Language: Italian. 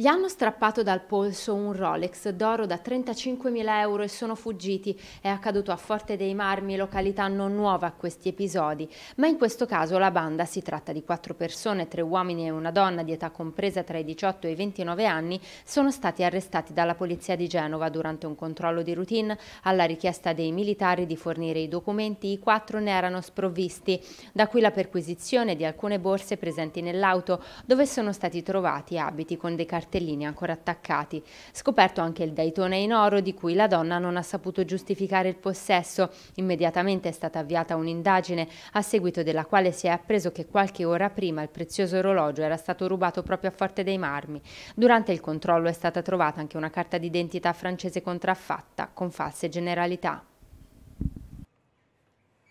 Gli hanno strappato dal polso un Rolex d'oro da 35.000 euro e sono fuggiti. È accaduto a Forte dei Marmi, località non nuova a questi episodi, ma in questo caso la banda si tratta di quattro persone, tre uomini e una donna di età compresa tra i 18 e i 29 anni, sono stati arrestati dalla polizia di Genova durante un controllo di routine alla richiesta dei militari di fornire i documenti, i quattro ne erano sprovvisti. Da qui la perquisizione di alcune borse presenti nell'auto dove sono stati trovati abiti con dei cartellini cartellini ancora attaccati. Scoperto anche il Daytona in oro di cui la donna non ha saputo giustificare il possesso. Immediatamente è stata avviata un'indagine a seguito della quale si è appreso che qualche ora prima il prezioso orologio era stato rubato proprio a Forte dei Marmi. Durante il controllo è stata trovata anche una carta d'identità francese contraffatta con false generalità.